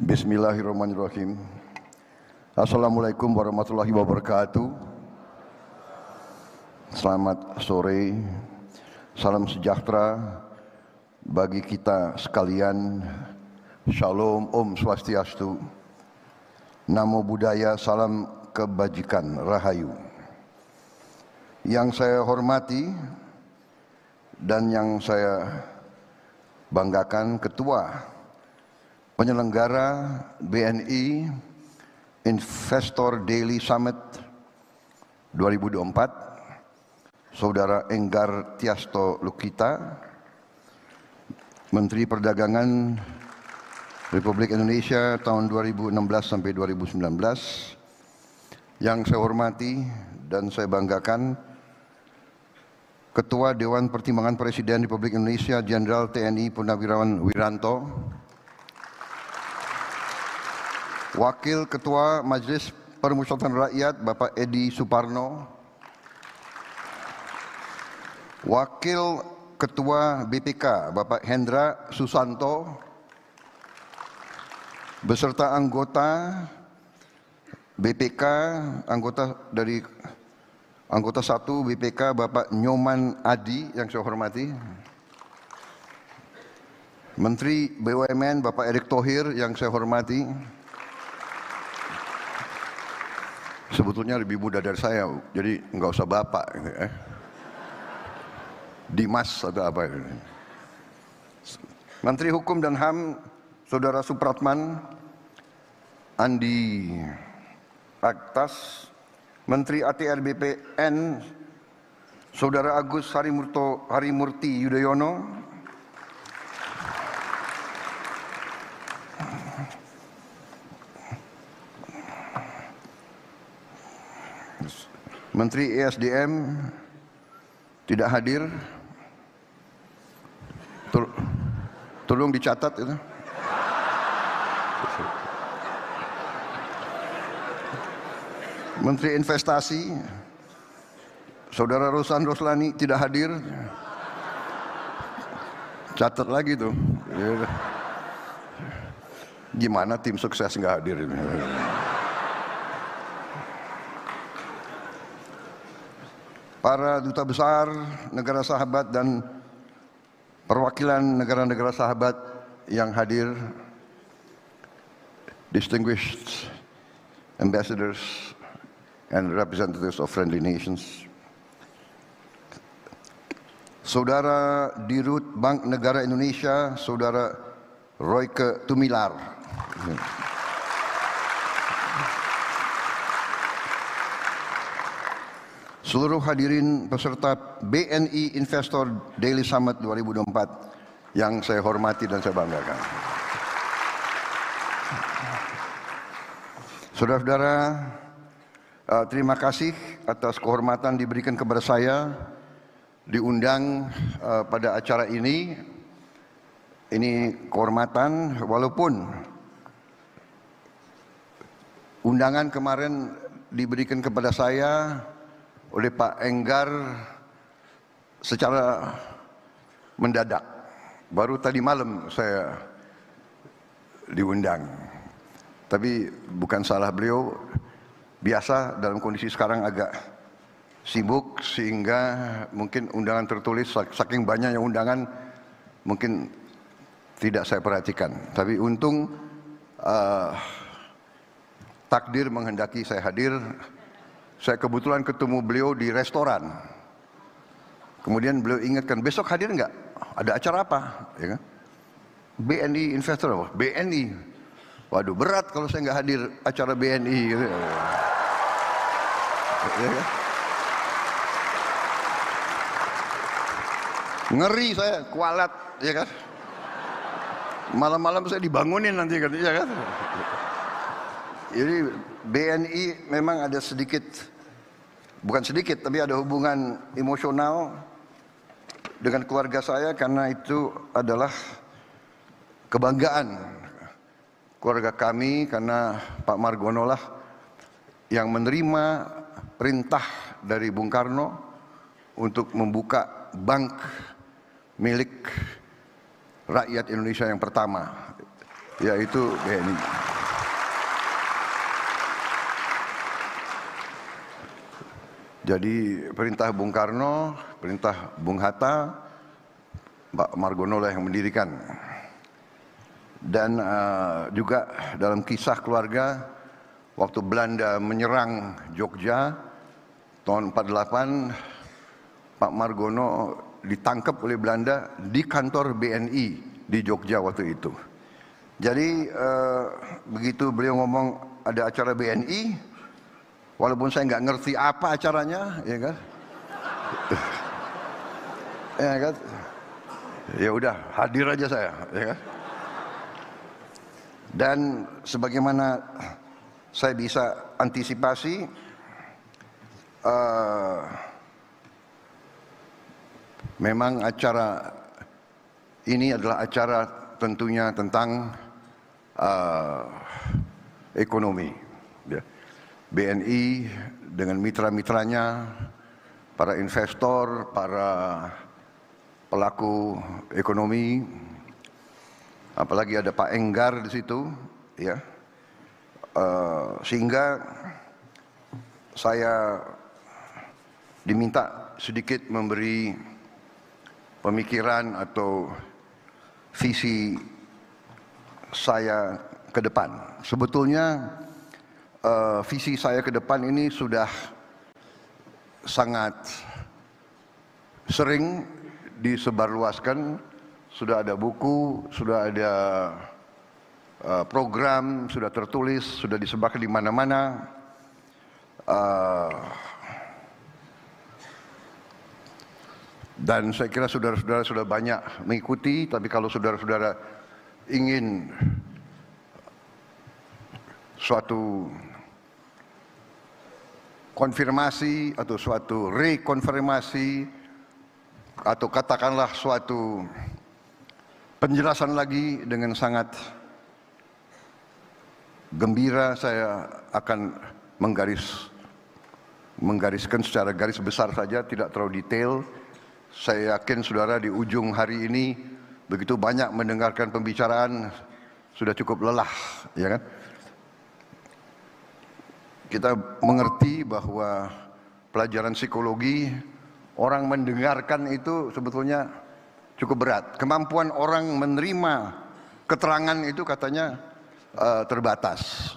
Bismillahirrahmanirrahim. Assalamualaikum warahmatullahi wabarakatuh. Selamat sore. Salam sejahtera bagi kita sekalian. Shalom Om Swastiastu. Namo Buddhaya, salam kebajikan, rahayu. Yang saya hormati dan yang saya banggakan ketua penyelenggara BNI Investor Daily Summit 2024, Saudara Enggar Tiasto Lukita, Menteri Perdagangan Republik Indonesia tahun 2016 sampai 2019, yang saya hormati dan saya banggakan, Ketua Dewan Pertimbangan Presiden Republik Indonesia Jenderal TNI Purnawirawan Wiranto, Wakil Ketua Majelis Permusyawaratan Rakyat Bapak Edi Suparno, Wakil Ketua BPK Bapak Hendra Susanto, beserta anggota BPK, anggota dari anggota satu BPK Bapak Nyoman Adi yang saya hormati, Menteri BUMN Bapak Erick Thohir yang saya hormati, sebetulnya lebih muda dari saya, jadi nggak usah bapak. Eh. Dimas atau apa ini Menteri Hukum dan HAM, Saudara Supratman, Andi Aktas, Menteri ATR BPN, Saudara Agus Harimurti Yudhoyono, Menteri ESDM tidak hadir. Tol tolong dicatat itu. Menteri Investasi Saudara Rosan Roslani tidak hadir. Catat lagi tuh. Gimana tim sukses nggak hadir? ini? para duta besar negara sahabat dan perwakilan negara-negara sahabat yang hadir, distinguished ambassadors and representatives of friendly nations. Saudara Dirut Bank Negara Indonesia, Saudara Royke Tumilar. Yeah. seluruh hadirin peserta BNI Investor Daily Summit 2024 yang saya hormati dan saya banggakan. Saudara-saudara, eh, terima kasih atas kehormatan diberikan kepada saya diundang eh, pada acara ini. Ini kehormatan walaupun undangan kemarin diberikan kepada saya oleh Pak Enggar secara mendadak. Baru tadi malam saya diundang. Tapi bukan salah beliau, biasa dalam kondisi sekarang agak sibuk sehingga mungkin undangan tertulis saking banyaknya undangan mungkin tidak saya perhatikan. Tapi untung uh, takdir menghendaki saya hadir saya kebetulan ketemu beliau di restoran. Kemudian beliau ingatkan, besok hadir nggak? Ada acara apa? Ya kan? BNI investor BNI. Waduh berat kalau saya nggak hadir acara BNI. Gitu. Ya kan? Ngeri saya, kualat, ya kan? Malam-malam saya dibangunin nanti kan? Ya kan. Jadi BNI memang ada sedikit bukan sedikit tapi ada hubungan emosional dengan keluarga saya karena itu adalah kebanggaan keluarga kami karena Pak Margono lah yang menerima perintah dari Bung Karno untuk membuka bank milik rakyat Indonesia yang pertama yaitu BNI. Jadi perintah Bung Karno, perintah Bung Hatta, Pak Margono lah yang mendirikan. Dan uh, juga dalam kisah keluarga waktu Belanda menyerang Jogja tahun 48 Pak Margono ditangkap oleh Belanda di kantor BNI di Jogja waktu itu. Jadi uh, begitu beliau ngomong ada acara BNI, Walaupun saya nggak ngerti apa acaranya, ya kan? ya kan? Ya udah, hadir aja saya, ya kan? Dan sebagaimana saya bisa antisipasi uh, memang acara ini adalah acara tentunya tentang uh, ekonomi. Ya bni dengan mitra mitranya para investor para pelaku ekonomi apalagi ada Pak Enggar di situ ya uh, sehingga saya diminta sedikit memberi pemikiran atau visi saya ke depan. Sebetulnya Eh, visi saya ke depan ini sudah sangat sering disebarluaskan sudah ada buku sudah ada uh, program sudah tertulis sudah disebarkan di mana-mana uh, dan saya kira saudara-saudara sudah banyak mengikuti tapi kalau saudara-saudara ingin suatu konfirmasi atau suatu rekonfirmasi atau katakanlah suatu penjelasan lagi dengan sangat gembira saya akan menggaris menggariskan secara garis besar saja tidak terlalu detail saya yakin saudara di ujung hari ini begitu banyak mendengarkan pembicaraan sudah cukup lelah ya kan kita mengerti bahwa pelajaran psikologi orang mendengarkan itu sebetulnya cukup berat. Kemampuan orang menerima keterangan itu katanya uh, terbatas.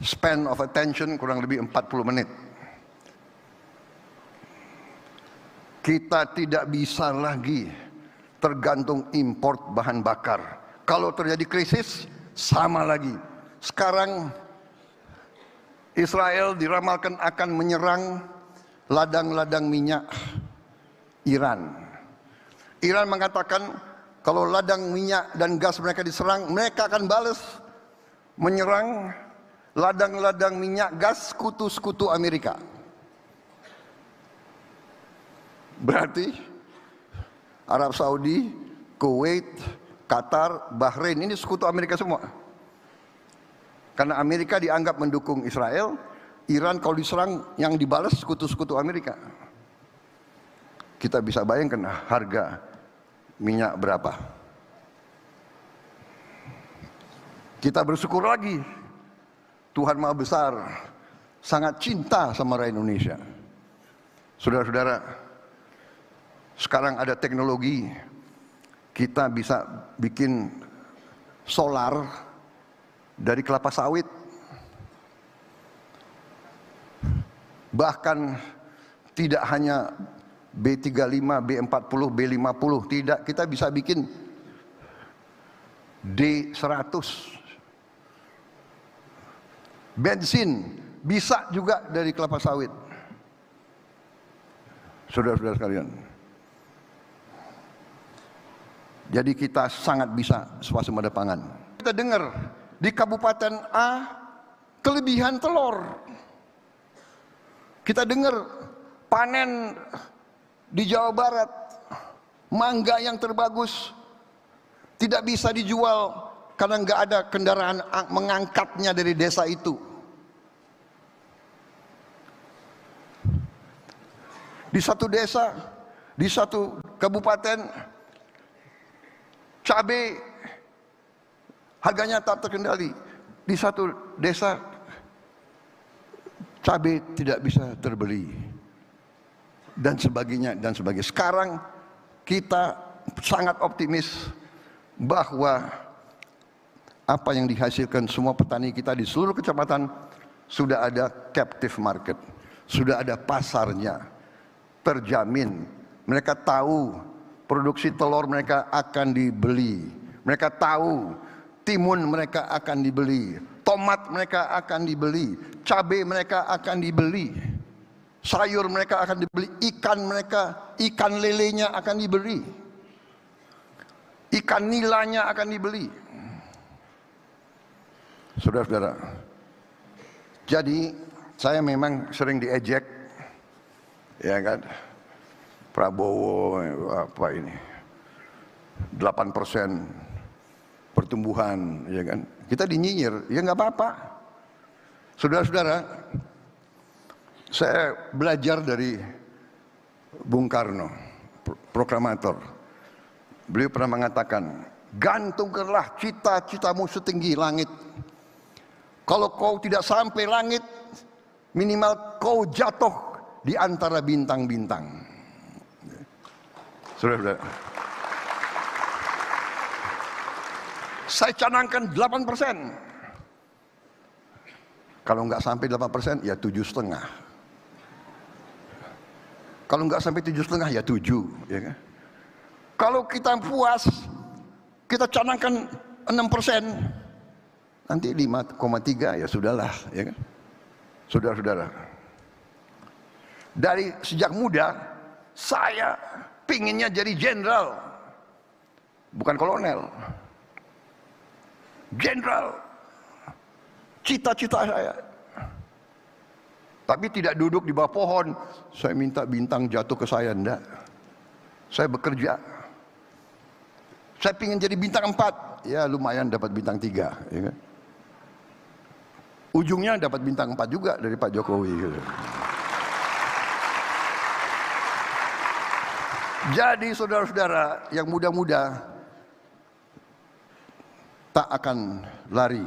Span of attention kurang lebih 40 menit. Kita tidak bisa lagi tergantung import bahan bakar. Kalau terjadi krisis sama lagi. Sekarang Israel diramalkan akan menyerang ladang-ladang minyak Iran. Iran mengatakan kalau ladang minyak dan gas mereka diserang, mereka akan balas menyerang ladang-ladang minyak gas kutu-sekutu Amerika. Berarti Arab Saudi, Kuwait, Qatar, Bahrain ini sekutu Amerika semua. Karena Amerika dianggap mendukung Israel, Iran kalau diserang yang dibalas sekutu-sekutu Amerika. Kita bisa bayangkan harga minyak berapa. Kita bersyukur lagi. Tuhan Maha Besar sangat cinta sama rakyat Indonesia. Saudara-saudara, sekarang ada teknologi kita bisa bikin solar dari kelapa sawit. Bahkan tidak hanya B35, B40, B50, tidak kita bisa bikin D100. Bensin bisa juga dari kelapa sawit. Saudara-saudara sekalian. Jadi kita sangat bisa swasembada pangan. Kita dengar di kabupaten A kelebihan telur. Kita dengar panen di Jawa Barat mangga yang terbagus tidak bisa dijual karena nggak ada kendaraan mengangkatnya dari desa itu. Di satu desa, di satu kabupaten, cabai Harganya tak terkendali. Di satu desa cabai tidak bisa terbeli. Dan sebagainya dan sebagainya. Sekarang kita sangat optimis bahwa apa yang dihasilkan semua petani kita di seluruh kecamatan sudah ada captive market, sudah ada pasarnya, terjamin. Mereka tahu produksi telur mereka akan dibeli. Mereka tahu timun mereka akan dibeli, tomat mereka akan dibeli, cabai mereka akan dibeli, sayur mereka akan dibeli, ikan mereka, ikan lelenya akan dibeli, ikan nilanya akan dibeli. Saudara-saudara, jadi saya memang sering diejek, ya kan? Prabowo apa ini? 8 persen pertumbuhan, ya kan? Kita dinyinyir, ya nggak apa-apa. Saudara-saudara, saya belajar dari Bung Karno, proklamator. Beliau pernah mengatakan, gantungkanlah cita-citamu setinggi langit. Kalau kau tidak sampai langit, minimal kau jatuh di antara bintang-bintang. Saudara-saudara. saya canangkan 8 persen. Kalau nggak sampai 8 persen, ya tujuh setengah. Kalau nggak sampai tujuh setengah, ya tujuh. Ya kan? Kalau kita puas, kita canangkan 6 persen, nanti 5,3 ya sudahlah. Ya kan? sudah saudara dari sejak muda saya pinginnya jadi jenderal, bukan kolonel jenderal. Cita-cita saya. Tapi tidak duduk di bawah pohon. Saya minta bintang jatuh ke saya. Enggak. Saya bekerja. Saya ingin jadi bintang empat. Ya lumayan dapat bintang tiga. Ya kan? Ujungnya dapat bintang empat juga dari Pak Jokowi. Gitu. Jadi saudara-saudara yang muda-muda, tak akan lari.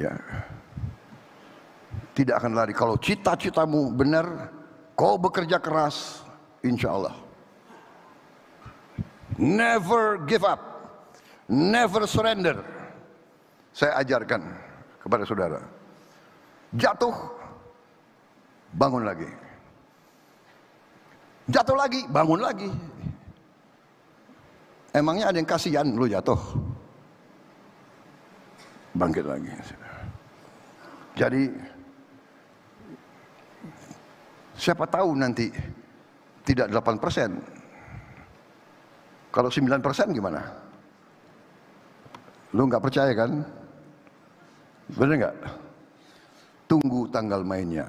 Ya. Tidak akan lari. Kalau cita-citamu benar, kau bekerja keras, insya Allah. Never give up. Never surrender. Saya ajarkan kepada saudara. Jatuh, bangun lagi. Jatuh lagi, bangun lagi. Emangnya ada yang kasihan lu jatuh? bangkit lagi. Jadi siapa tahu nanti tidak 8 persen. Kalau 9 persen gimana? Lu nggak percaya kan? Bener nggak? Tunggu tanggal mainnya.